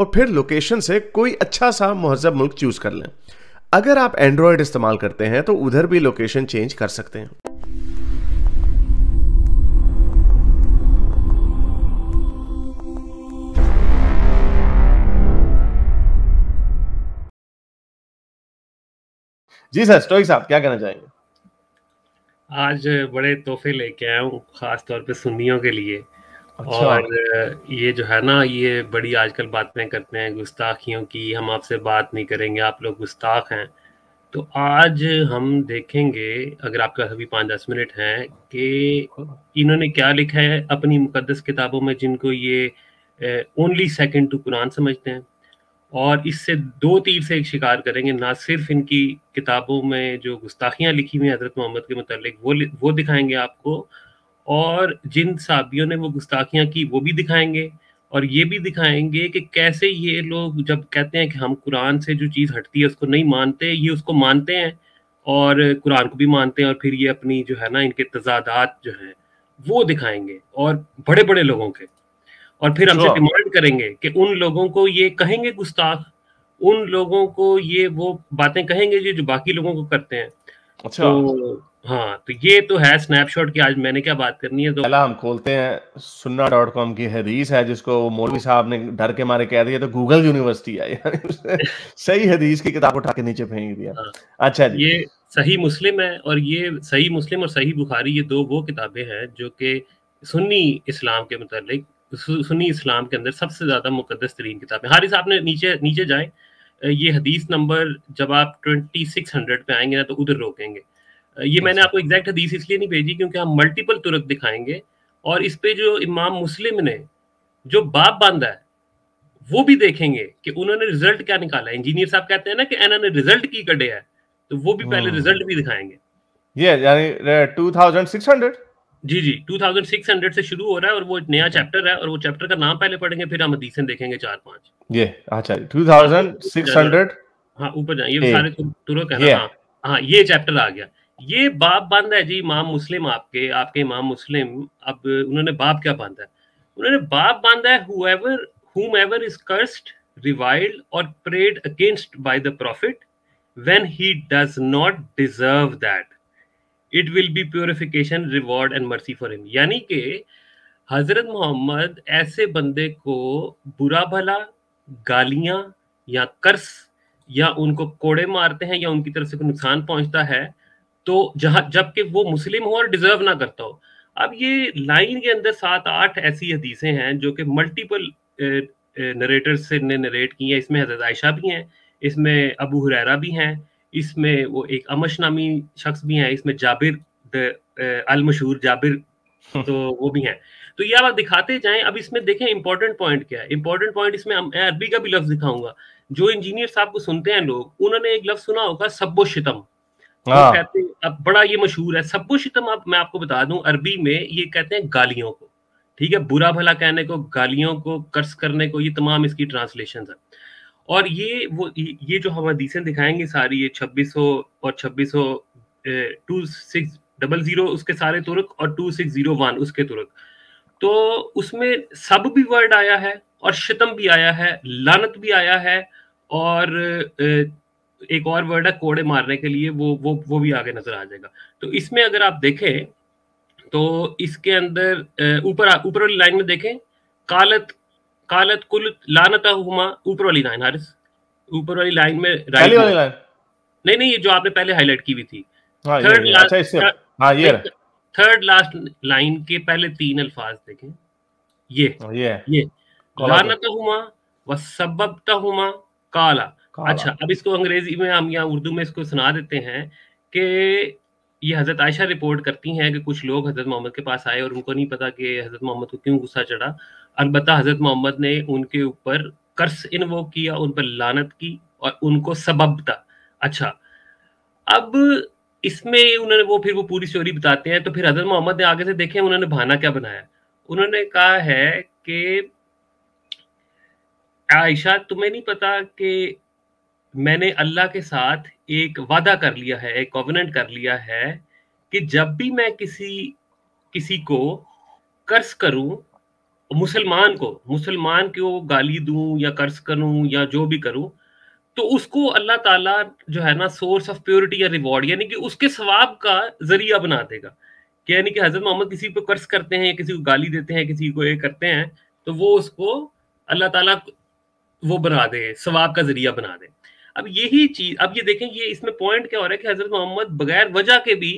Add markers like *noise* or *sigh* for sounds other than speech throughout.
और फिर लोकेशन से कोई अच्छा सा महजब मुल्क चूज़ कर लें अगर आप एंड्रॉयड इस्तेमाल करते हैं तो उधर भी लोकेशन चेंज कर सकते हैं जी सर स्टोई साहब क्या कहना चाहेंगे आज बड़े तोहफे लेके आया हूँ खास तौर पे सुन्नियों के लिए अच्छा। और ये जो है ना ये बड़ी आजकल बातें करते हैं गुस्ताखियों की हम आपसे बात नहीं करेंगे आप लोग गुस्ताख हैं तो आज हम देखेंगे अगर आपके पास अभी पाँच दस मिनट हैं कि इन्होंने क्या लिखा है अपनी मुकदस किताबों में जिनको ये ओनली सेकंड टू कुरान समझते हैं और इससे दो तीर से एक शिकार करेंगे ना सिर्फ इनकी किताबों में जो गुस्ताखियाँ लिखी हुई हज़रत मोहम्मद के मतलब वो वो दिखाएंगे आपको और जिन साबियों ने वो गुस्ताखियां की वो भी दिखाएंगे और ये भी दिखाएंगे कि कैसे ये लोग जब कहते हैं कि हम कुरान से जो चीज़ हटती है उसको नहीं मानते ये उसको मानते हैं और कुरान को भी मानते हैं और फिर ये अपनी जो है ना इनके तजादात जो हैं वो दिखाएंगे और बड़े बड़े लोगों के और फिर हमसे अच्छा। डिमांड करेंगे कि उन लोगों को ये कहेंगे गुस्ताख उन लोगों को ये वो बातें कहेंगे जो जो बाकी लोगों को करते हैं अच्छा तो हाँ तो ये तो है स्नैपशॉट की आज मैंने क्या बात करनी है तो पहला हम खोलते हैं सुन्ना डॉट कॉम की हदीस है जिसको मौलवी तो- साहब ने डर के मारे कह दिया तो गूगल यूनिवर्सिटी है *laughs* सही हदीस की किताब उठा के नीचे फेंक दिया हाँ, अच्छा जी ये सही मुस्लिम है और ये सही मुस्लिम और सही बुखारी ये दो वो किताबें हैं जो कि सुन्नी इस्लाम के मुतालिक सुन्नी इस्लाम के अंदर सबसे ज्यादा मुकदस तरीन किताबें हारिस आपने नीचे नीचे जाए ये हदीस नंबर जब आप ट्वेंटी सिक्स हंड्रेड पे आएंगे ना तो उधर रोकेंगे ये मैंने आपको एग्जैक्ट हदीस इसलिए नहीं भेजी क्योंकि हम मल्टीपल तुरक दिखाएंगे और इस पे जो इमाम मुस्लिम ने जो बाप बांधा है वो भी देखेंगे कि उन्होंने रिजल्ट क्या निकाला इंजीनियर साहब कहते हैं ना कि एना ने रिजल्ट की कटे है तो वो भी पहले रिजल्ट hmm. भी दिखाएंगे ये यानी 2600 जी जी 2600 से शुरू हो रहा है और वो एक नया चैप्टर है और वो चैप्टर का नाम पहले पढ़ेंगे फिर हम हदीसें देखेंगे चार पांच ये अच्छा 2600 हां ऊपर जाइए ये सारे तुरक है ना हां हां हाँ, ये चैप्टर आ गया ये बाप बांधा है जी इमाम मुस्लिम आपके आपके इमाम मुस्लिम अब उन्होंने बाप क्या बांधा है उन्होंने बाप बांधा है whoever whom ever is cursed reviled or prayed against by the prophet when he does not deserve that it will be purification reward and mercy for him यानी कि हजरत मोहम्मद ऐसे बंदे को बुरा भला गालियां या कर्स या उनको कोड़े मारते हैं या उनकी तरफ से कोई नुकसान पहुंचता है तो जहां जबकि वो मुस्लिम हो और डिजर्व ना करता हो अब ये लाइन के अंदर सात आठ ऐसी हदीसें हैं जो कि मल्टीपल नरेटर्स से ने नरेट की हैं इसमें हजरत आयशा भी हैं इसमें अबू हुरैरा भी हैं इसमें वो एक अमश नामी शख्स भी हैं इसमें जाबिर अल मशहूर जाबिर हम्म। तो वो भी हैं तो ये आप दिखाते जाएं अब इसमें देखें इंपॉर्टेंट पॉइंट क्या है इंपॉर्टेंट पॉइंट इसमें मैं अरबी का भी लफ्ज दिखाऊंगा जो इंजीनियर साहब को सुनते हैं लोग उन्होंने एक लफ्ज सुना होगा सब्बो शितम हाँ। वो कहते अब बड़ा ये मशहूर है सबको तो शितम आप मैं आपको बता दूं अरबी में ये कहते हैं गालियों को ठीक है बुरा भला कहने को गालियों को कर्स करने को ये तमाम इसकी ट्रांसलेशन है और ये वो ये जो हम हदीसें दिखाएंगे सारी ये छब्बीस और छब्बीस टू सिक्स डबल जीरो उसके सारे तुर्क और टू सिक्स जीरो वन उसके तुर्क तो उसमें सब भी वर्ड आया है और शतम भी आया है लानत भी आया है और एक और वर्ड है कोड़े मारने के लिए वो वो वो भी आगे नजर आ जाएगा तो इसमें अगर आप देखें तो इसके अंदर ऊपर ऊपर वाली लाइन में देखें कालत कालत कुल लानता हुमा ऊपर वाली लाइन हारिस ऊपर वाली लाइन में राइट वाली लाइन नहीं नहीं ये जो आपने पहले हाईलाइट की हुई थी third last third last line के पहले तीन अल्फाज देखें ये हाँ, ये ये लानता हुमा व सबबता हुमा काला अच्छा हाँ। अब इसको अंग्रेजी में हम या उर्दू में इसको सुना देते हैं कि ये हजरत आयशा रिपोर्ट करती हैं कि कुछ लोग हजरत मोहम्मद के पास आए और उनको नहीं पता कि हजरत मोहम्मद को क्यों गुस्सा चढ़ा अलबत् हजरत मोहम्मद ने उनके ऊपर कर्स इन्वो किया उन पर लानत की और उनको सबब था अच्छा अब इसमें उन्होंने वो फिर वो पूरी स्टोरी बताते हैं तो फिर हजरत मोहम्मद ने आगे से देखे उन्होंने बहाना क्या बनाया उन्होंने कहा है कि आयशा तुम्हें नहीं पता कि मैंने अल्लाह के साथ एक वादा कर लिया है एक कॉवनेंट कर लिया है कि जब भी मैं किसी किसी को कर्ज करूं मुसलमान को मुसलमान को गाली दूं या कर्ज करूं या जो भी करूं तो उसको अल्लाह ताला जो है ना सोर्स ऑफ प्योरिटी या रिवॉर्ड यानी कि उसके स्वाब का जरिया बना देगा कि यानी कि हजरत मोहम्मद किसी को कर्ज करते हैं किसी को गाली देते हैं किसी को ये करते हैं तो वो उसको अल्लाह ताला वो बना दे स्वाब का जरिया बना दे अब यही चीज अब ये देखें ये इसमें पॉइंट क्या हो रहा है कि हजरत मोहम्मद बगैर वजह के भी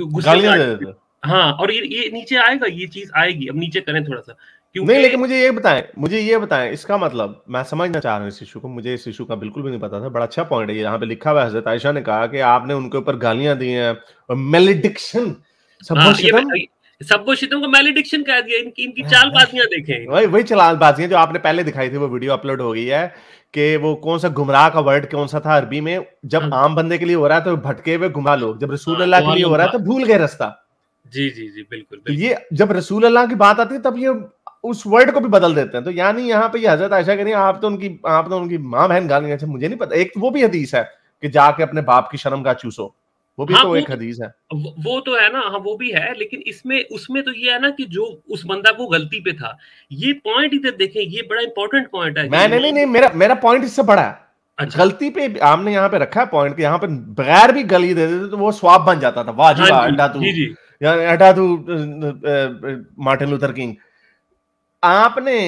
गुस्सा हाँ और ये ये नीचे आएगा ये चीज आएगी अब नीचे करें थोड़ा सा नहीं लेकिन मुझे ये बताएं मुझे ये बताएं इसका मतलब मैं समझना चाह रहा हूँ इस इशू को मुझे इस इशू का बिल्कुल भी नहीं पता था बड़ा अच्छा पॉइंट है यहाँ पे लिखा हुआ हजरत आयशा ने कहा कि आपने उनके ऊपर गालियां दी हैं और मेलिडिक्शन सबोशितों को मैलिडिक्शन कह दिया इनकी इनकी चाल बाजियां देखें *laughs* वही वही चाल बाजियां जो आपने पहले दिखाई थी वो वीडियो अपलोड हो गई है कि वो कौन सा गुमराह का वर्ड कौन सा था अरबी में जब हाँ। आम बंदे के लिए हो रहा है तो भटके हुए गुमराह लोग जब हाँ, रसूल अल्लाह के लिए हो रहा है तो भूल गए रास्ता जी जी जी बिल्कुल, तो बिल्कुल। ये जब रसूल अल्लाह की बात आती है तब ये उस वर्ड को भी बदल देते हैं तो यानी यहाँ पे ये हजरत आयशा कह रही है आप तो उनकी आप तो उनकी माँ बहन गाली अच्छा मुझे नहीं पता एक तो वो भी हदीस है कि जाके अपने बाप की शर्म का चूसो वो भी हाँ, तो वो, एक हदीस है वो तो है ना हाँ वो भी है लेकिन इसमें उसमें तो ये है ना कि जो उस बंदा वो गलती पे था ये पॉइंट इधर देखें ये बड़ा इंपॉर्टेंट पॉइंट है मैंने नहीं नहीं मेरा मेरा पॉइंट इससे बड़ा है अच्छा। गलती पे हमने यहाँ पे रखा है पॉइंट कि यहाँ पे बगैर भी गली दे देते तो वो स्वाब बन जाता था वाह जी हाँ अड्डा तू अड्डा तू मार्टिन लूथर किंग आपने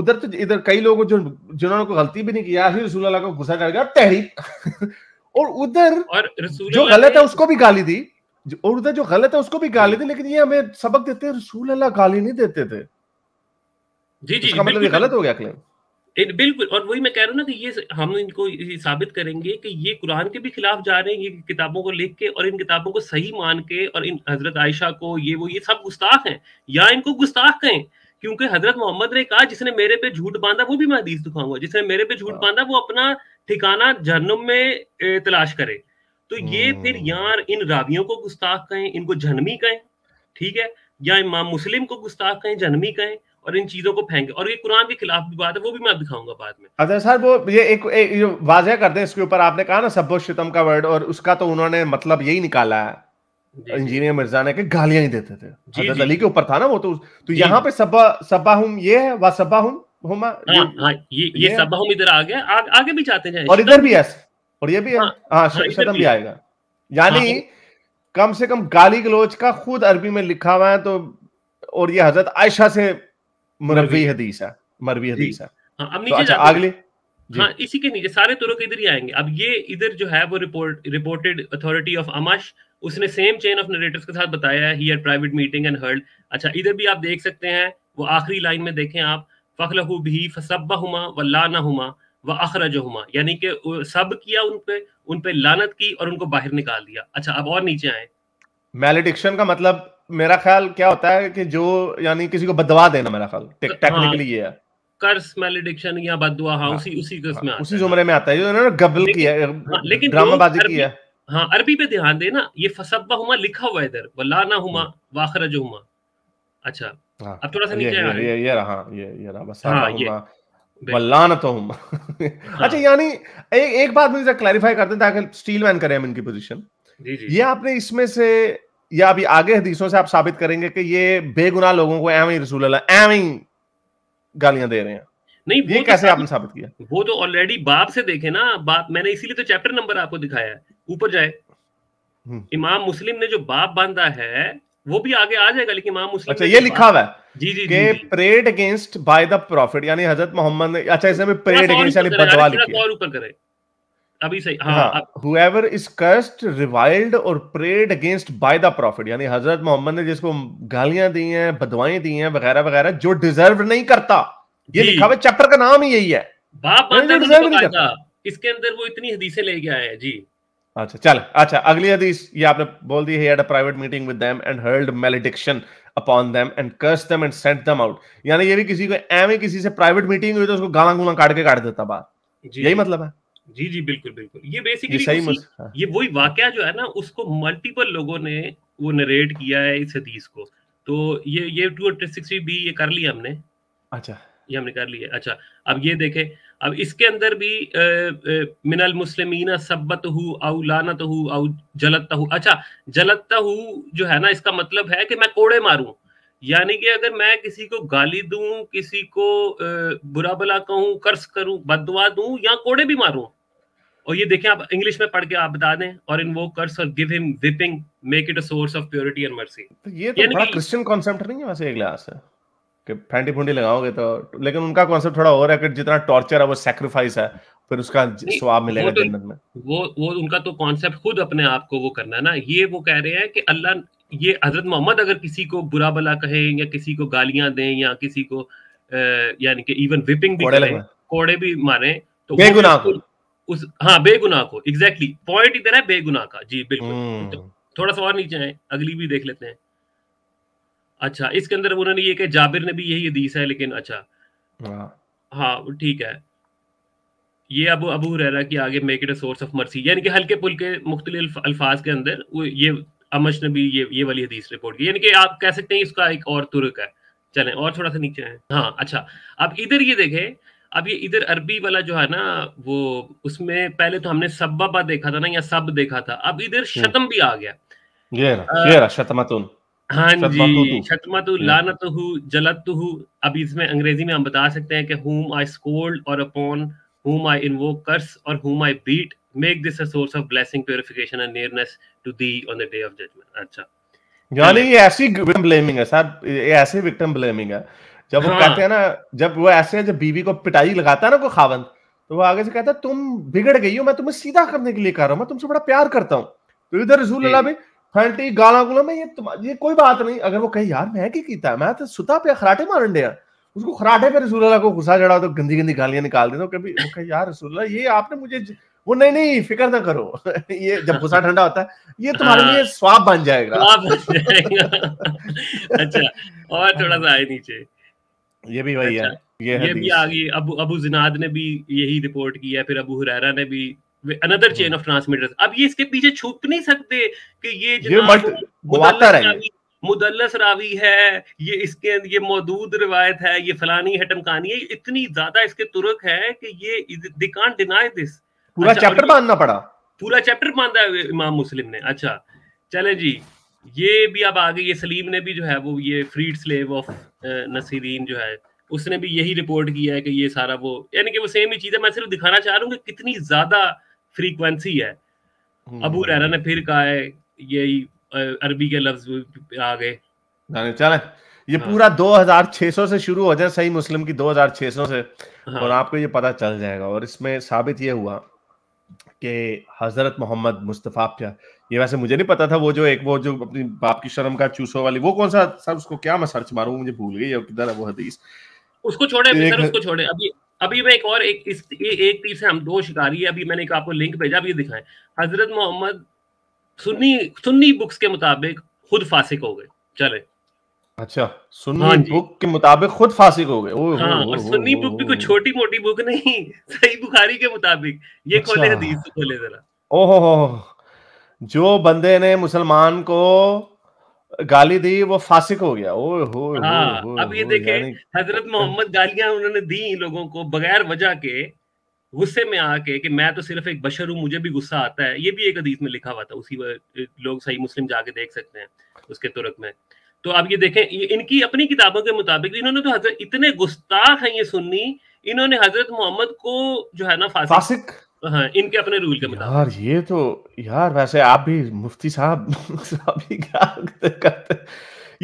उधर तो इधर कई लोगों जो जिन्होंने को गलती भी नहीं किया फिर रसूल को गुस्सा कर गया तहरीक और उधर जो गलत है उसको भी गाली दी और उधर जो गलत है उसको भी गाली दी लेकिन ये हमें सबक देते हैं रसूल अल्लाह गाली नहीं देते थे जी जी इसका मतलब ये गलत हो गया क्लेम बिल्कुल और वही मैं कह रहा हूँ ना कि ये हम इनको ये साबित करेंगे कि ये कुरान के भी खिलाफ जा रहे हैं ये किताबों को लिख के और इन किताबों को सही मान के और इन हजरत आयशा को ये वो ये सब गुस्ताख हैं या इनको गुस्ताख कहें क्योंकि हजरत मोहम्मद ने कहा जिसने मेरे पे झूठ बांधा वो भी मैं हदीस दिखाऊंगा जिसने मेरे पे झूठ हाँ। बांधा वो अपना ठिकाना जहनुम में तलाश करे तो ये हम्म। फिर यार इन रावियों को गुस्ताख कहें इनको जहनमी कहें ठीक है या इमाम मुस्लिम को गुस्ताख कहें जहनमी कहें और इन चीजों को फेंके और ये कुरान के खिलाफ भी बात है वो भी मैं दिखाऊंगा बाद में अच्छा सर वो ये एक, एक वाजह कर दें इसके ऊपर आपने कहा ना सबो शितम का वर्ड और उसका तो उन्होंने मतलब यही निकाला है इंजीनियर मिर्जा ने कि गालियां ही देते थे जी, अली के ऊपर था ना वो तो तो यहाँ पे सब्बा सब्बा हूं ये है वा सब्बा हूं होमा हाँ, हाँ, ये सब हम इधर आ गए आगे भी जाते हैं और इधर भी है और ये भी हाँ, हाँ शतम भी आएगा यानी कम से कम गाली गलोच का खुद अरबी में लिखा हुआ है तो और ये हजरत आयशा से मरवी हदीस है मरवी हदीस है अब तो नीचे अच्छा, जाते अगली हाँ इसी के नीचे सारे तुरुक इधर ही आएंगे अब ये इधर जो है वो report reported authority of Amash उसने सेम चेन ऑफ नरेटर्स के साथ बताया है here private meeting and heard अच्छा इधर भी आप देख सकते हैं वो आखिरी लाइन में देखें आप फ़खलहू भी फसबा हुमा व लाना हुमा व अखरज हुमा यानी कि सब किया उन पे उन पे लानत की और उनको बाहर निकाल दिया अच्छा अब और नीचे आए मेलेडिक्शन का मतलब मेरा ख्याल क्या होता है कि जो यानी किसी को बदवा देना मेरा ख्याल टेक्निकली हाँ। ये है कर्स मेलेडिक्शन या बदवा हाँ, हाँ। उसी उसी कर्स में हाँ, उसी जुमरे में आता है जो इन्होंने गबल किया लेकिन ड्रामाबाजी की है हाँ अरबी पे ध्यान देना ये फसब्बा हुमा लिखा हुआ है इधर वलाना हुमा वाखरज हुमा अच्छा हाँ, अब थोड़ा सा नीचे ये, ये, ये, ये रहा ये ये रहा बस हाँ, ये, वल्लान तो हम अच्छा हाँ। यानी एक एक बात मुझे क्लैरिफाई करते ताकि स्टील मैन करें हम इनकी पोजीशन जी जी ये आपने इसमें से या अभी आगे हदीसों से आप साबित करेंगे कि ये बेगुनाह लोगों को एम ही रसूल अल्लाह एम ही गालियां दे रहे हैं नहीं वो तो कैसे आपने साबित किया वो तो ऑलरेडी बाप से देखे ना बाप मैंने इसीलिए तो चैप्टर नंबर आपको दिखाया है ऊपर जाए हम्म। इमाम मुस्लिम ने जो बाप बांधा है वो भी आगे आ जाएगा लेकिन इमाम मुस्लिम अच्छा ये लिखा हुआ है जी जी जी prayed against by the prophet यानी हजरत मोहम्मद ने अच्छा इसमें प्रेड अगेंस्ट यानी बदवा लिखी है और ऊपर करें अभी सही हाँ हुएवर इज कर्स्ड रिवाइल्ड और prayed against by the prophet यानी हजरत मोहम्मद ने जिसको गालियां दी हैं बदवाएं दी हैं वगैरह वगैरह जो डिजर्व नहीं करता ये लिखा हुआ चैप्टर का नाम ही यही है बाप इसके अंदर वो इतनी हदीसें ले गया है जी अच्छा चल अच्छा अगली हदीस ये आपने बोल दी है private meeting with them and hurled malediction upon them and curse them and sent them out यानी ये भी किसी को एम किसी से प्राइवेट मीटिंग हुई तो उसको गाला गुला काट के काट देता बाहर यही मतलब है जी जी बिल्कुल बिल्कुल ये बेसिकली सही हाँ। ये वही वाक्य जो है ना उसको मल्टीपल लोगों ने वो नरेट किया है इस हदीस को तो ये ये टू बी ये कर लिया हमने अच्छा ये हमने कर लिया अच्छा अब ये देखें अब इसके अंदर भी मिनल मुस्लिमीना सब्बत हु आउ लानत हु आउ जलत हु अच्छा जलत हु जो है ना इसका मतलब है कि मैं कोड़े मारूं यानी कि अगर मैं किसी को गाली दूं किसी को बुरा भला कहूं कर्ज करूं बदवा दूं या कोड़े भी मारूं और ये देखें आप इंग्लिश में पढ़ के आप बता दें और इन वो कर्स और give him whipping make it a source of purity and mercy ये तो बड़ा क्रिश्चियन कांसेप्ट नहीं है वैसे एक लिहाज से कि फैंटी फूंटी लगाओगे तो लेकिन उनका कॉन्सेप्ट थोड़ा और है कि जितना टॉर्चर है वो सेक्रीफाइस है फिर उसका स्वाब मिलेगा तो, जन्नत में वो वो उनका तो कॉन्सेप्ट खुद अपने आप को वो करना है ना ये वो कह रहे हैं कि अल्लाह ये हजरत मोहम्मद अगर किसी को बुरा भला कहे या किसी को गालियां दें या किसी को यानी कि इवन विपिंग भी करें कोड़े भी मारे तो बेगुनाह को उस हाँ बेगुनाह को एग्जैक्टली पॉइंट इधर है बेगुनाह का जी बिल्कुल हम्म। तो थोड़ा सा और नीचे आए अगली भी देख लेते हैं अच्छा इसके अंदर उन्होंने ये कहा जाबिर ने भी यही हदीस है लेकिन अच्छा हाँ ठीक है ये अब अबू हुरैरा की आगे make it a source of mercy यानी कि हल्के पुल के मुख्तलिफ अल्फाज के अंदर वो ये अमश ने भी ये ये वाली हदीस रिपोर्ट की यानी कि आप कह सकते हैं इसका एक और तुर्क है चलें और थोड़ा सा नीचे है हाँ अच्छा अब इधर ये देखें अब ये इधर अरबी वाला जो है ना वो उसमें पहले तो हमने सब्बा देखा था ना या सब देखा था अब इधर हम्म। शतम भी आ गया ये रहा, ये रहा, हाँ जी शतमतु जलत हु अब इसमें अंग्रेजी में हम बता सकते हैं कि हुम आई स्कोल्ड और अपॉन हुम आई इनवोक कर्स और whom I beat make this a source of blessing purification and nearness to thee on the day of judgment अच्छा यानी ये ऐसी विक्टिम ब्लेमिंग है साहब ये ऐसे विक्टिम ब्लेमिंग है जब हाँ. वो कहते हैं ना जब वो ऐसे है जब बीवी को पिटाई लगाता है ना कोई खावन तो वो आगे से कहता है तुम बिगड़ गई हो मैं तुम्हें सीधा करने के लिए कर रहा हूं मैं तुमसे बड़ा प्यार करता हूं तो इधर रसूल अल्लाह भी फैंटी गाला गुला में ये तुम ये कोई बात नहीं अगर वो कहे यार मैं की कीता मैं तो सुता पे खराटे मारन दिया उसको खराटे पे रसूल अल्लाह को गुस्सा चढ़ा तो गंदी गंदी गालियां निकाल देता कभी वो कहे यार रसूल अल्लाह ये आपने मुझे ज... वो नहीं नहीं फिक्र ना करो *laughs* ये जब गुस्सा ठंडा होता है ये तुम्हारे लिए हाँ। स्वाब बन जाएगा अच्छा और थोड़ा सा आए नीचे ये भी वही है अच्छा, ये, भी आ गई अब अबू जिनाद ने भी यही रिपोर्ट किया फिर अबू हुरैरा ने भी अनदर चेन ऑफ ट्रांसमीटर्स अब ये इसके पीछे छुप तो नहीं सकते कि ये जनाब मुदल्लस रावी है ये इसके ये मौदूद रिवायत है ये फलानी है टमकानी है इतनी ज्यादा इसके तुरक है कि ये दिकान डिनाय दिस पूरा चैप्टर अच्छा, बांधना पड़ा पूरा चैप्टर बांधा है इमाम मुस्लिम ने अच्छा चले जी ये भी अब आगे ये सलीम ने भी जो है वो ये फ्रीड स्लेव ऑफ नसीरीन जो है उसने भी यही रिपोर्ट किया है कि ये सारा वो यानी कि वो सेम ही चीज है मैं सिर्फ दिखाना चाह रहा हूँ कि कितनी ज्यादा फ्रीक्वेंसी है हम्म। अबू रहना ने फिर कहा है यही अरबी के लफ्ज आ गए चले ये हाँ। पूरा 2600 से शुरू हो जाए सही मुस्लिम की 2600 से हाँ। और आपको ये पता चल जाएगा और इसमें साबित ये हुआ कि हजरत मोहम्मद मुस्तफ़ा क्या ये वैसे मुझे नहीं पता था वो जो एक वो जो अपनी बाप की शर्म का चूसो वाली वो कौन सा सर उसको क्या मैं सर्च मारूंगा मुझे भूल गई है किधर है वो हदीस उसको छोड़े एक... सर उसको छोड़े अभी अभी मैं एक और एक इस ए, एक तीर से हम दो शिकारी है अभी मैंने आपको लिंक भेजा अभी दिखाएं हजरत मोहम्मद सुन्नी सुन्नी बुक्स के मुताबिक खुद फासिक हो गए चले अच्छा सुन्नी हाँ बुक के मुताबिक खुद फासिक हो गए हाँ, और सुन्नी बुक भी कोई छोटी मोटी बुक नहीं सही बुखारी के मुताबिक ये अच्छा। खोले हदीस खोले जरा ओहो जो बंदे ने मुसलमान को गाली दी वो फासिक हो गया ओ हो हाँ, हो, अब ये देखे हजरत मोहम्मद गालियां उन्होंने दी लोगों को बगैर वजह के गुस्से में आके कि मैं तो सिर्फ एक बशर हूं मुझे भी गुस्सा आता है ये भी एक अदीत में लिखा हुआ था उसी लोग सही मुस्लिम जाके देख सकते हैं उसके तुरक में तो आप ये देखें इनकी अपनी किताबों के मुताबिक इन्होंने तो हजरत इतने गुस्ताख हैं ये सुन्नी इन्होंने हजरत मोहम्मद को जो है ना फासिक, फासिक हाँ इनके अपने रूल के मुताबिक यार ये तो यार वैसे आप भी मुफ्ती साहब साहब क्या करते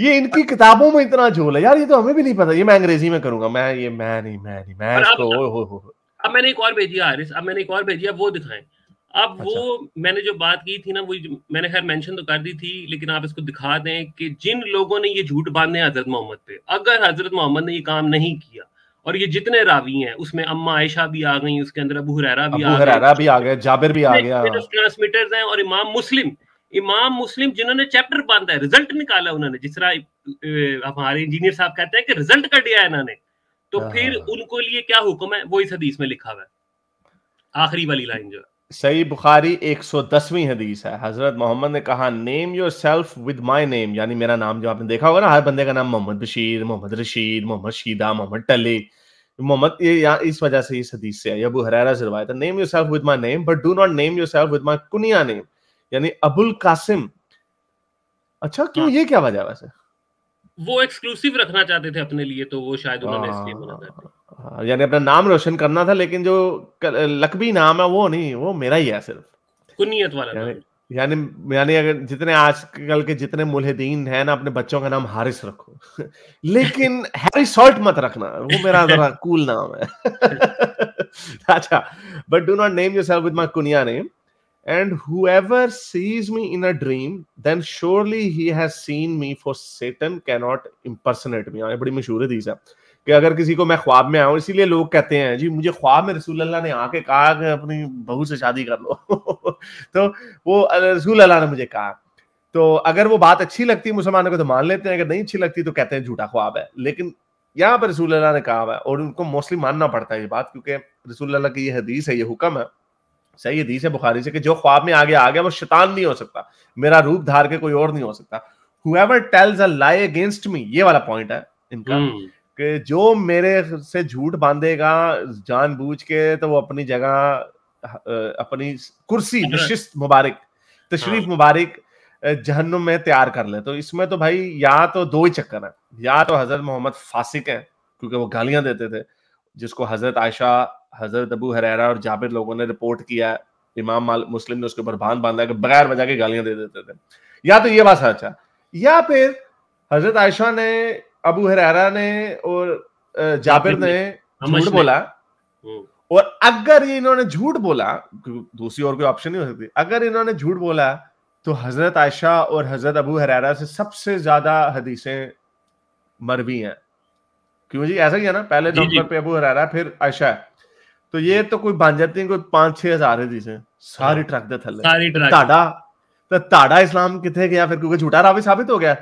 ये इनकी किताबों में इतना झोल है यार ये तो हमें भी नहीं पता ये मैं अंग्रेजी में करूंगा मैं ये मैं नहीं मैं नहीं मैं तो ओ हो हो अब मैंने एक और भेजी आरिस अब मैंने एक और भेजी अब वो दिखाएं अब वो अच्छा। मैंने जो बात की थी ना वो मैंने खैर मेंशन तो कर दी थी लेकिन आप इसको दिखा दें कि जिन लोगों ने ये झूठ बांधे हजरत मोहम्मद पे अगर हजरत मोहम्मद ने ये काम नहीं किया और ये जितने रावी हैं उसमें अम्मा आयशा भी आ गई उसके अंदर अबू हुरैरा भी आ गया भी आ गए जाबिर भी आ गया ट्रांसमीटर्स हैं और इमाम मुस्लिम इमाम मुस्लिम जिन्होंने चैप्टर बांधा है रिजल्ट निकाला उन्होंने जिस तरह हमारे इंजीनियर साहब कहते हैं कि रिजल्ट कर दिया है इन्होंने तो हाँ, फिर हाँ, हाँ। उनको लिए क्या हुक्म है वो इस हदीस में लिखा हुआ है आखिरी वाली लाइन जो है सही बुखारी 110वीं हदीस है हजरत मोहम्मद ने कहा name yourself with my name यानी मेरा नाम जो आपने देखा होगा ना हर बंदे का नाम मोहम्मद बशीर मोहम्मद रशीद मोहम्मद शीदा मोहम्मद टली मोहम्मद ये यहाँ इस वजह से इस हदीस से है अबू हरारा से रवायत है name self with my name but do not name yourself with my कुनिया नेम यानी अबुल कासिम अच्छा क्यों हाँ। ये क्या वजह वैसे वो एक्सक्लूसिव रखना चाहते थे अपने लिए तो वो शायद उन्होंने हाँ, इसलिए मना हाँ, यानी अपना नाम रोशन करना था लेकिन जो लकबी नाम है वो नहीं वो मेरा ही है सिर्फ कुनियत वाला यानी यानी अगर जितने आजकल के जितने मुलहदीन हैं ना अपने बच्चों का नाम हारिस रखो *laughs* लेकिन हैरी सॉल्ट मत रखना वो मेरा जरा *laughs* कूल नाम है *laughs* अच्छा but do not name yourself with my कुनिया name and whoever sees me in a dream then surely he has seen me for satan cannot impersonate me हाँ, ये बड़ी मशहूर है दीजा कि अगर किसी को मैं ख्वाब में आया इसीलिए लोग कहते हैं जी मुझे ख्वाब में रसूल अल्लाह ने आके कहा कि अपनी बहू से शादी कर लो *laughs* तो वो रसूल अल्लाह ने मुझे कहा तो अगर वो बात अच्छी लगती है मुसलमानों को तो मान लेते हैं अगर नहीं अच्छी लगती तो कहते हैं झूठा ख्वाब है लेकिन यहाँ पर रसूल अल्लाह ने कहा है और उनको मोस्टली मानना पड़ता है ये बात क्योंकि रसूल अल्लाह की ये हदीस है ये हुक्म है सही हदीस है बुखारी से कि जो ख्वाब में आगे आ गया वो शैतान नहीं हो सकता मेरा रूप धार के कोई और नहीं हो सकता whoever tells a lie against me ये वाला पॉइंट है इनका हम्म। कि जो मेरे से झूठ बांधेगा जानबूझ के तो वो अपनी जगह अपनी कुर्सी *laughs* नशिस्त मुबारक तशरीफ हाँ। मुबारक जहन्नुम में तैयार कर ले तो इसमें तो भाई या तो दो ही चक्कर है या तो हजरत मोहम्मद फासिक है क्योंकि वो गालियां देते थे जिसको हजरत आयशा हजरत अबू हरेरा और जाबिर लोगों ने रिपोर्ट किया इमाम माल मुस्लिम ने उसके ऊपर बांध बांधा कि बगैर वजह के गालियां दे देते थे या तो ये बात सच है या फिर हजरत आयशा ने अबू हरारा ने और जाबिर ने झूठ बोला हम्म। और अगर ये इन्होंने झूठ बोला दूसरी और कोई ऑप्शन नहीं हो सकती अगर इन्होंने झूठ बोला तो हजरत आयशा और हजरत अबू हरारा से सबसे ज्यादा हदीसें मरवी हैं क्यों जी ऐसा ही है ना पहले नंबर पे अबू हरारा फिर आयशा तो ये तो कोई बन जाती है कोई पांच छह हजार हदीसें सारी हाँ। ट्रक दे थले सारी ट्रक तो ताड़ा इस्लाम किथे गया फिर क्योंकि झूठा रावी साबित हो गया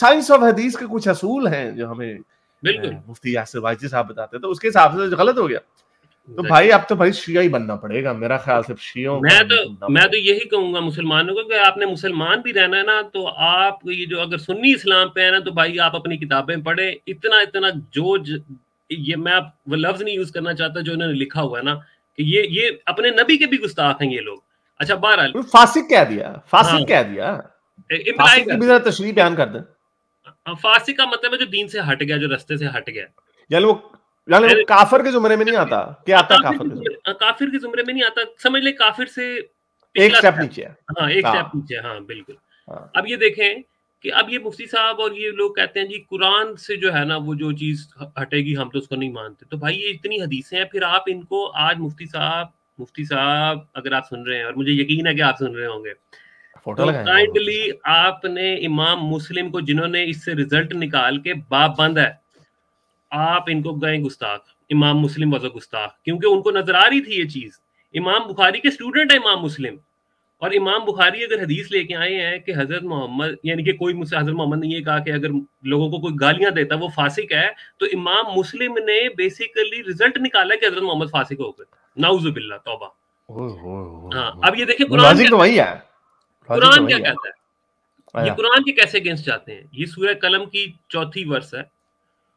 साइंस ऑफ हदीस के कुछ असूल हैं जो हमें मुफ्ती यासिर वाजी साहब बताते हैं तो उसके हिसाब से तो गलत हो गया तो भाई अब तो भाई शिया ही बनना पड़ेगा मेरा ख्याल से शियों मैं तो मैं तो यही कहूंगा मुसलमानों को कि आपने मुसलमान भी रहना है ना तो आप ये जो अगर सुन्नी इस्लाम पे है ना तो भाई आप अपनी किताबें पढ़े इतना इतना जो ज, ये मैं वो लफ्ज नहीं यूज करना चाहता जो इन्होंने लिखा हुआ है ना कि ये ये अपने नबी के भी गुस्ताख हैं ये लोग अच्छा बहरहाल फासिक कह दिया फासिक हाँ। कह दिया फासिक की भी तशरीह बयान कर दे हाँ, फासिक का मतलब है जो दीन से हट गया जो रास्ते से हट गया यानी वो यानी काफिर के जुमरे में नहीं आता क्या आता काफिर हाँ, काफिर के जुमरे में नहीं आता समझ ले काफिर से एक स्टेप नीचे हां एक स्टेप नीचे हां बिल्कुल अब ये देखें कि अब ये मुफ्ती साहब और ये लोग कहते हैं जी कुरान से जो है ना वो जो चीज हटेगी हम तो उसको नहीं मानते तो भाई ये इतनी हदीसें हैं फिर आप इनको आज मुफ्ती साहब मुफ्ती साहब अगर आप सुन रहे हैं और मुझे यकीन है कि आप सुन रहे होंगे तो काइंडली आपने इमाम मुस्लिम को जिन्होंने इससे रिजल्ट निकाल के बाप बंद है आप इनको गए गुस्ताख इमाम मुस्लिम वजह गुस्ताख क्योंकि उनको नजर आ रही थी ये चीज इमाम बुखारी के स्टूडेंट है इमाम मुस्लिम और इमाम बुखारी अगर हदीस लेके आए हैं कि हजरत मोहम्मद यानी कि कोई मुझसे हजरत मोहम्मद ने ये कहा कि अगर लोगों को कोई गालियां देता वो फासिक है तो इमाम मुस्लिम ने बेसिकली रिजल्ट निकाला कि हजरत मोहम्मद फासिक हो गए नाउजुबिल्ला तोबा हाँ अब ये देखिए कुरान तो वही है तो कुरान क्या कहता है ये कुरान के कैसे अगेंस्ट जाते हैं ये सूर्य कलम की चौथी वर्ष है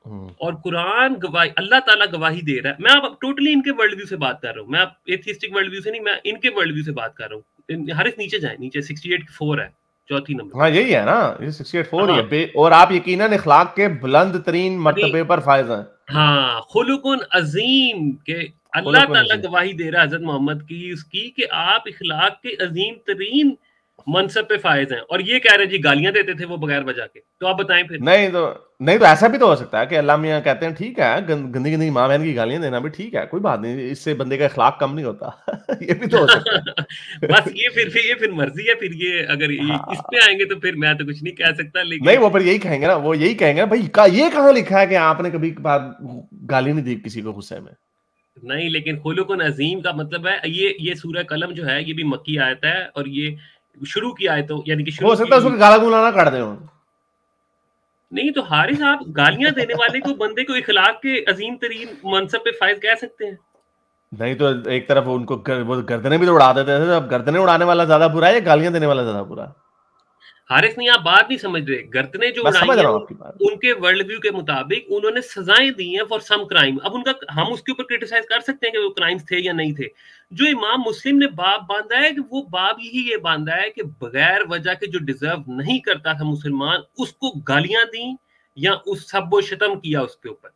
हम्म। और कुरान गवाही अल्लाह ताला गवाही दे रहा है मैं आप टोटली इनके वर्ल्ड व्यू से बात कर रहा हूँ मैं आप एथिस्टिक वर्ल्ड व्यू से नहीं मैं इनके वर्ल्ड व्यू से बात कर रहा हूँ हर एक नीचे जाए नीचे 68 फोर है चौथी नंबर हाँ यही है ना ये 68 फोर हाँ। है और आप यकीन इखलाक के बुलंद तरीन मरतबे पर फायज हैं हाँ खुलुकुन अजीम के अल्लाह ताला गवाही दे रहा है हजरत मोहम्मद की उसकी कि आप इखलाक के अजीम तरीन मनसब पे फायज हैं और ये कह रहे जी गालियां देते थे वो बगैर बजा के तो आप बताएं फिर नहीं तो नहीं तो ऐसा भी तो हो सकता है कि अल्लाह मियाँ कहते हैं ठीक है गंदी गंदी माँ बहन की गालियां देना भी ठीक है कोई बात नहीं इससे बंदे का अखलाक कम नहीं होता *laughs* ये भी तो हो सकता *laughs* बस ये फिर फिर ये फिर मर्जी है फिर ये अगर हाँ। इस पे आएंगे तो फिर मैं तो कुछ नहीं कह सकता लेकिन नहीं वो पर यही कहेंगे ना वो यही कहेंगे ना भाई ये कहाँ लिखा है कि आपने कभी बात गाली नहीं दी किसी को गुस्से में नहीं लेकिन खोलो को नजीम का मतलब है ये ये सूर्य कलम जो है ये भी मक्की आयत है और ये शुरू किया है तो यानी कि शुरू हो सकता है उसको गाला गुलाना काट दे नहीं तो हारिस साहब गालियां देने वाले को बंदे को इखलाक के अजीम तरीन मनसब पे फायद कह सकते हैं नहीं तो एक तरफ उनको गर, वो गर्दने भी तो उड़ा देते थे अब गर्दने उड़ाने वाला ज्यादा बुरा है या गालियां देने वाला ज्यादा बुरा है हारिस नहीं आप बात नहीं समझ रहे गर्त ने जो उड़ाई उनके वर्ल्ड व्यू के मुताबिक उन्होंने सजाएं दी हैं फॉर सम क्राइम अब उनका हम उसके ऊपर क्रिटिसाइज कर सकते हैं कि वो क्राइम्स थे या नहीं थे जो इमाम मुस्लिम ने बाप बांधा है कि वो बाप यही ये बांधा है कि बगैर वजह के जो डिजर्व नहीं करता था मुसलमान उसको गालियां दी या उस सब शतम किया उसके ऊपर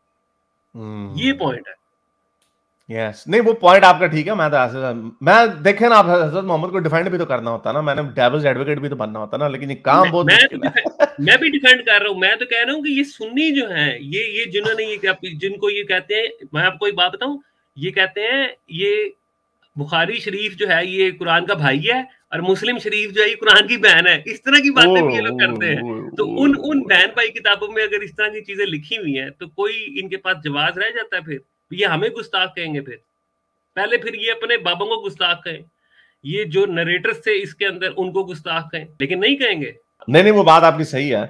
हम्म। ये पॉइंट है यस नहीं वो पॉइंट आपका ठीक है मैं तो ऐसे मैं देखे ना आप हजरत मोहम्मद को डिफेंड भी तो करना होता ना मैंने डेविल्स एडवोकेट भी तो बनना होता ना लेकिन ये काम बहुत मैं, मैं, मैं भी डिफेंड कर रहा हूँ मैं तो कह रहा हूँ कि ये सुन्नी जो है ये ये जिन्होंने ये जिनको ये कहते हैं मैं आपको एक बात बताऊँ ये कहते हैं ये बुखारी शरीफ जो है ये कुरान का भाई है और मुस्लिम शरीफ जो है ये कुरान की बहन है इस तरह की बातें भी ये लोग करते हैं तो उन उन बहन भाई किताबों में अगर इस तरह की चीजें लिखी हुई हैं तो कोई इनके पास जवाब रह जाता है फिर ये हमें गुस्ताख कहेंगे फिर पहले फिर ये अपने बाबों को गुस्ताख कहें ये जो नरेटर्स थे इसके अंदर उनको गुस्ताख कहें लेकिन नहीं कहेंगे नहीं नहीं वो बात आपकी सही है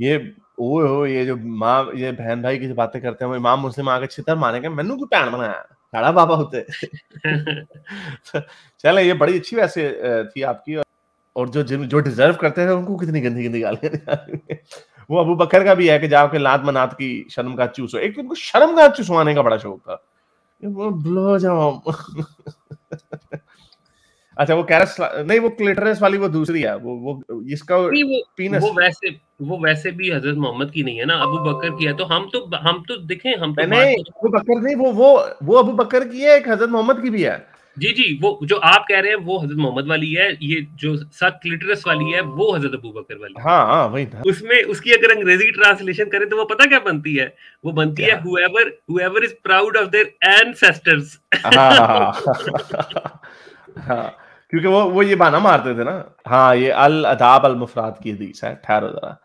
ये वो हो ये जो माँ ये बहन भाई की जो बातें करते हैं इमाम मुस्लिम आके छितर मारेगा मैंने क्यों पैन बनाया खड़ा बाबा होते *laughs* चले ये बड़ी अच्छी वैसे थी आपकी और जो जो डिजर्व करते थे उनको कितनी गंदी गंदी गाली वो अबू बकर का भी है कि जाओ के लात मनात की शर्म का चूसो एक तो उनको शर्म का चूसवाने का बड़ा शौक था ब्लो जाओ *laughs* अच्छा वो कैरस नहीं वो क्लिटरस वाली वो दूसरी है वो वो इसका वो, पीनस वो वैसे वो वैसे भी हजरत मोहम्मद की नहीं है ना अबू बकर की है तो हम तो हम तो दिखे हम तो नहीं अबू बकर नहीं वो वो वो अबू बकर की है एक हजरत मोहम्मद की भी है जी जी वो जो आप कह रहे हैं वो हजरत मोहम्मद वाली है ये जो सक लिटरस वाली है वो हजरत अबू बकर वाली हाँ हाँ वही था उसमें उसकी अगर अंग्रेजी ट्रांसलेशन करें तो वो पता क्या बनती है वो बनती है whoever whoever is proud of their ancestors हाँ क्योंकि वो वो ये बाना मारते थे ना हाँ ये अल अदाब अल मुफराद की हदीस है ठहरो जरा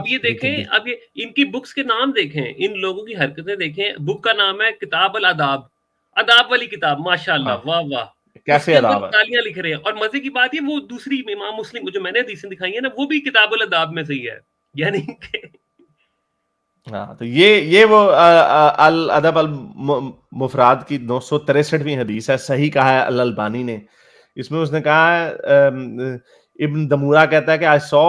अब ये देखें अब ये इनकी बुक्स के नाम देखें इन लोगों की हरकतें देखें बुक का नाम है किताब अल अदाब अदाब वाली किताब माशाल्लाह हाँ। वाह वाह कैसे अदाब तालियां लिख रहे हैं और मजे की बात ये वो दूसरी इमाम मुस्लिम जो मैंने हदीसें दिखाई है ना वो भी किताब अदाब में सही है यानी हाँ तो ये ये वो अल अदब अल मुफराद की नौ सौ तिरसठवीं हदीस है सही कहा है अल अलबानी ने इसमें उसने कहा है इब्न दमूरा कहता है कि I saw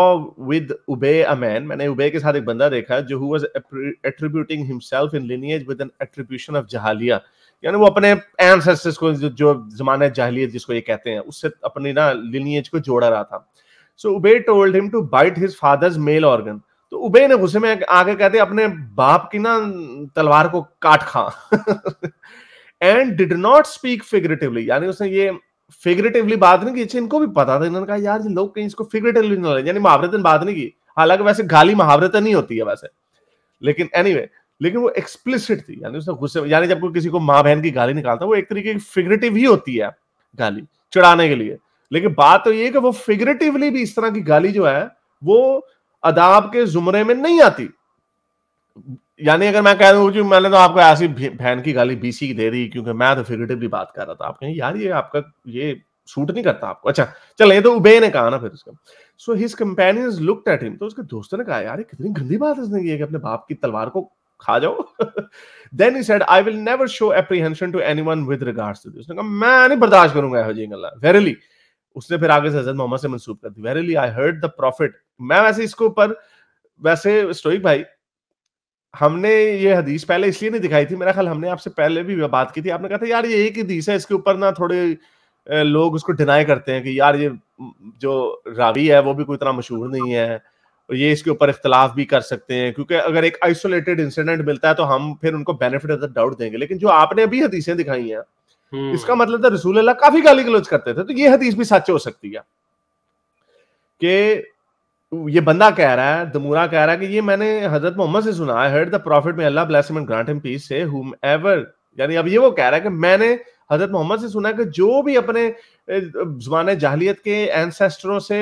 with Ubay a man मैंने उबे के साथ एक बंदा देखा जो who was attributing himself in lineage with an attribution of जहालिया यानी वो अपने एनसेस्टर्स को जो, जो जमाना जाहलीत जिसको ये कहते हैं उससे अपनी ना लिनियज को जोड़ा रहा था so Ubay told him to bite his father's male organ तो उबे ने गुस्से में आगे कहते अपने बाप की ना तलवार को काट खा and did not speak figuratively यानी उसने ये फिगरेटिवली बात नहीं की इनको भी पता था इन्होंने कहा यार लोग कहीं इसको फिगरेटिवली ना यानी मुहावरे बात नहीं की हालांकि वैसे गाली मुहावरे नहीं होती है वैसे लेकिन एनीवे anyway, लेकिन वो एक्सप्लिसिट थी यानी उसने गुस्से में यानी जब कोई किसी को माँ बहन की गाली निकालता है वो एक तरीके की फिगरेटिव ही होती है गाली चढ़ाने के लिए लेकिन बात तो ये कि वो फिगरेटिवली भी इस तरह की गाली जो है वो अदाब के जुमरे में नहीं आती यानी अगर मैं कह दूं जी मैंने तो आपको ऐसी बहन की गाली बीसी की दे रही क्योंकि मैं तो फिगरेटिवली बात कर रहा था आप कहें यार ये आपका ये सूट नहीं करता आपको अच्छा चल ये तो उबे ने कहा ना फिर उसका so his companions looked at him तो उसके दोस्तों ने कहा यार ये कितनी गंदी बात है इसने की है कि अपने बाप की तलवार को खा जाओ then he said I will never show apprehension to anyone with regards to this उसने कहा मैं नहीं बर्दाश्त करूंगा यह जी गल्ला वेरीली उसने फिर आगे से हजरत मोहम्मद से मंसूब कर दी verily I heard the prophet मैं वैसे इसको पर वैसे स्टोइक भाई हमने ये हदीस पहले इसलिए नहीं दिखाई थी मेरा ख्याल हमने आपसे पहले भी बात की थी आपने कहा था यार ये एक हदीस है इसके ऊपर ना थोड़े लोग उसको डिनाई करते हैं कि यार ये जो रावी है वो भी कोई इतना मशहूर नहीं है ये इसके ऊपर इख्तलाफ भी कर सकते हैं क्योंकि अगर एक आइसोलेटेड इंसिडेंट मिलता है तो हम फिर उनको बेनिफिट ऑफ द डाउट देंगे लेकिन जो आपने अभी हदीसें दिखाई हैं हम्म। इसका मतलब था रसूल अल्लाह काफी गाली गलोच करते थे तो ये हदीस भी सच हो सकती है कि ये बंदा कह रहा है दमूरा कह रहा है कि ये मैंने हजरत मोहम्मद से सुना है हर्ड द प्रॉफिट में Allah bless and grant him peace से हुम एवर यानी अब ये वो कह रहा है कि मैंने हजरत मोहम्मद से सुना कि जो भी अपने जुबान जाहलीत के एनसेस्टरों से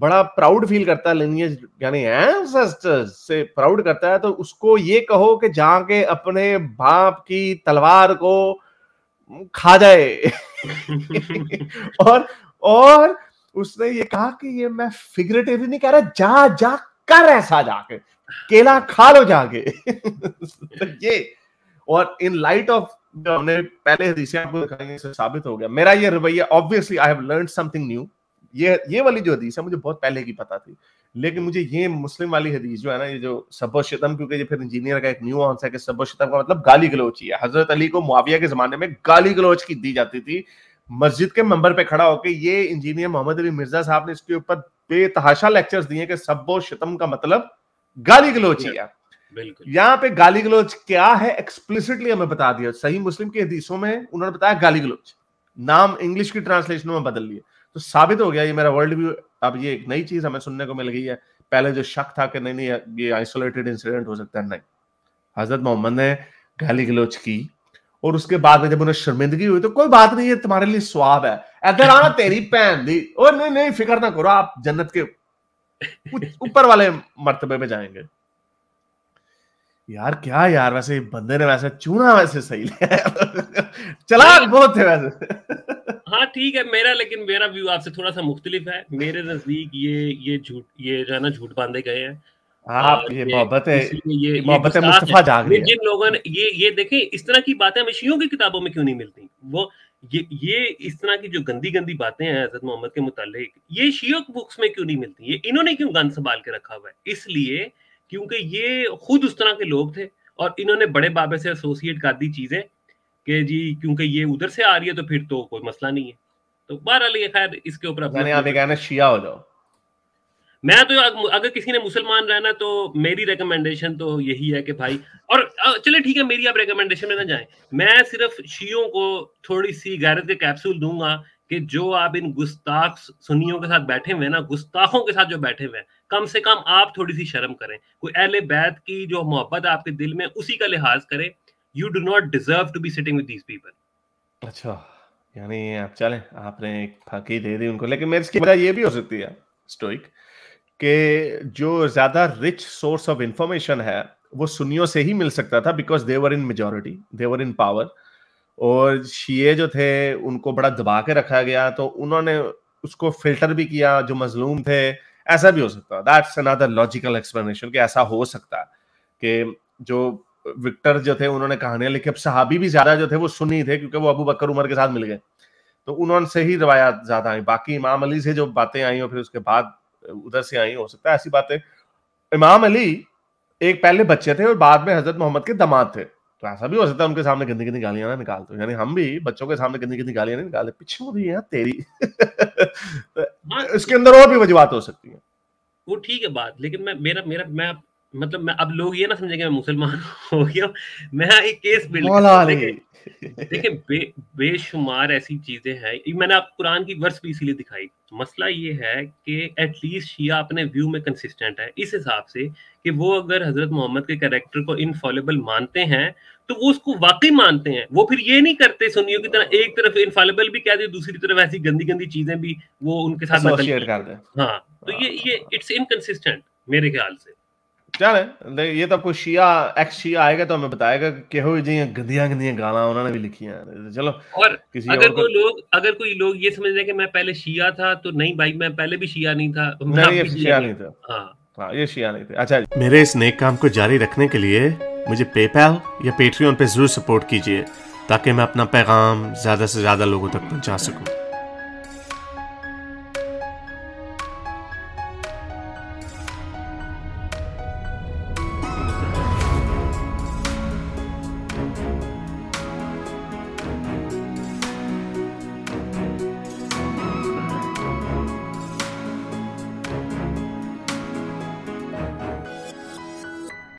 बड़ा प्राउड फील करता है लिनियज यानी एंसेस्टर्स से प्राउड करता है तो उसको ये कहो कि जाके अपने बाप की तलवार को खा जाए और और उसने ये कहा कि ये मैं फिगरेटिवली नहीं कह रहा जा जा कर ऐसा जाके केला खा लो जाके तो ये और इन लाइट ऑफ हमने पहले हदीसें साबित हो गया मेरा ये रवैया obviously I have learn something new ये ये वाली जो हदीस है मुझे बहुत पहले की पता थी लेकिन मुझे ये मुस्लिम वाली हदीस जो है ना ये जो सबोशितम क्योंकि ये फिर इंजीनियर का एक न्यू आंसर है कि सबोशितम का मतलब गाली गलोच ही है हजरत अली को मुआविया के जमाने में गाली गलोच की दी जाती थी मस्जिद के मंबर पे खड़ा होकर ये इंजीनियर मोहम्मद अली मिर्जा साहब ने इसके ऊपर बेतहाशा लेक्चर्स दिए कि सबो शतम का मतलब गाली गलोच ही है यहाँ पे गाली गलोच क्या है एक्सप्लिसिटली हमें बता दिया सही मुस्लिम की हदीसों में उन्होंने बताया गाली गलोच नाम इंग्लिश की ट्रांसलेशन में बदल लिया तो साबित हो गया ये मेरा वर्ल्ड व्यू अब ये एक नई चीज हमें सुनने को मिल गई है पहले जो शक था कि नहीं नहीं ये आइसोलेटेड इंसिडेंट हो सकता है नहीं हजरत मोहम्मद ने गाली गलोच की और उसके बाद में जब उन्हें शर्मिंदगी हुई तो कोई बात नहीं है तुम्हारे लिए स्वाब है इधर आना तेरी पैन दी और नहीं नहीं फिक्र ना करो आप जन्नत के ऊपर वाले मरतबे में जाएंगे यार क्या यार वैसे बंदे ने वैसे चूना वैसे सही *laughs* चला बहुत है वैसे *laughs* हाँ ठीक है मेरा लेकिन मेरा व्यू आपसे थोड़ा सा मुख्तलिफ है मेरे नजदीक ये ये झूठ ये जो है ना झूठ बांधे गए हैं आप हाँ, ये मोहब्बत है मोहब्बत है मुस्तफा जाग रही है जिन लोगों ने ये ये देखें इस तरह की बातें हमें शियों की किताबों में क्यों नहीं मिलती वो ये ये इस तरह की जो गंदी गंदी बातें हैं हजरत मोहम्मद के मुतालिक ये बुक्स में क्यों नहीं मिलती ये इन्होंने क्यों गंद संभाल के रखा हुआ है इसलिए क्योंकि ये खुद उस तरह के लोग थे और इन्होंने बड़े बाबे से एसोसिएट कर दी चीजें कि जी क्योंकि ये उधर से आ रही है तो फिर तो कोई मसला नहीं है तो बहरहाल ये खैर इसके ऊपर शिया हो जाओ मैं तो अगर किसी ने मुसलमान रहना तो मेरी रिकमेंडेशन तो यही है कि भाई और चले ठीक है मेरी आप रिकमेंडेशन में ना जाएं मैं सिर्फ शियों को थोड़ी सी गैरत के कैप्सूल दूंगा कि जो आप इन गुस्ताख सुनियों के साथ बैठे हुए हैं ना गुस्ताखों के साथ जो बैठे हुए हैं कम से कम आप थोड़ी सी शर्म करें कोई अहल बैत की जो मोहब्बत आपके दिल में उसी का लिहाज करें you do not deserve to be sitting with these people अच्छा यानी आप चलें आपने एक फाकी दे दी उनको लेकिन मेरे इसकी वजह ये भी हो सकती है स्टोइक कि जो ज्यादा रिच सोर्स ऑफ इंफॉर्मेशन है वो सुनियों से ही मिल सकता था because they're in majority they're in power और शीए जो थे उनको बड़ा दबा के रखा गया तो उन्होंने उसको फिल्टर भी किया जो मजलूम थे ऐसा भी हो सकता है दैट्स अनदर लॉजिकल एक्सप्लेनेशन कि ऐसा हो सकता है कि जो विक्टर जो थे उन्होंने कहानियां लिखी अब सहाबी भी ज्यादा जो थे वो सुनी थे क्योंकि वो अबू बकर उमर के साथ मिल गए तो उन्होंने से ही रवायात ज्यादा आई बाकी इमाम अली से जो बातें आई और फिर उसके बाद उधर से आई हो सकता है ऐसी बातें इमाम अली एक पहले बच्चे थे और बाद में हजरत मोहम्मद के दमाद थे तो ऐसा भी हो सकता है उनके सामने गंदी गंदी गालियां ना निकालते दो यानी हम भी बच्चों के सामने गंदी गंदी गालियां नहीं निकालते पीछे हो रही है तेरी हाँ, *laughs* इसके अंदर और भी वजूहत हो सकती है वो ठीक है बात लेकिन मैं मेरा मेरा मैं मतलब मैं अब लोग ये ना समझेंगे मैं मुसलमान *laughs* हो गया मैं एक केस बिल्ड देखिए बे बेशुमार ऐसी चीजें हैं मैंने आप कुरान की वर्स भी इसीलिए दिखाई मसला ये है कि एटलीस्ट शिया अपने व्यू में कंसिस्टेंट है इस हिसाब से कि वो अगर हजरत मोहम्मद के कैरेक्टर को इनफॉलेबल मानते हैं तो वो उसको वाकई मानते हैं वो फिर ये नहीं करते सुनियो की तरह एक तरफ इनफॉलेबल भी कह दे दूसरी तरफ ऐसी गंदी गंदी चीजें भी वो उनके साथ हाँ तो ये ये इट्स इनकन्सिस्टेंट मेरे ख्याल से चल ये तो कोई शिया एक्स शिया आएगा तो हमें बताएगा कि हो जी गंदिया गंदिया गाना उन्होंने भी लिखी हैं चलो और किसी अगर कोई लोग अगर कोई लोग ये समझ रहे कि मैं पहले शिया था तो नहीं भाई मैं पहले भी शिया नहीं था नहीं ये शिया नहीं था हाँ हाँ ये शिया नहीं थे अच्छा मेरे इस नेक काम को जारी रखने के लिए मुझे पेपैल या पेट्रियन पे जरूर सपोर्ट कीजिए ताकि मैं अपना पैगाम ज़्यादा से ज़्यादा लोगों तक पहुंचा सकूं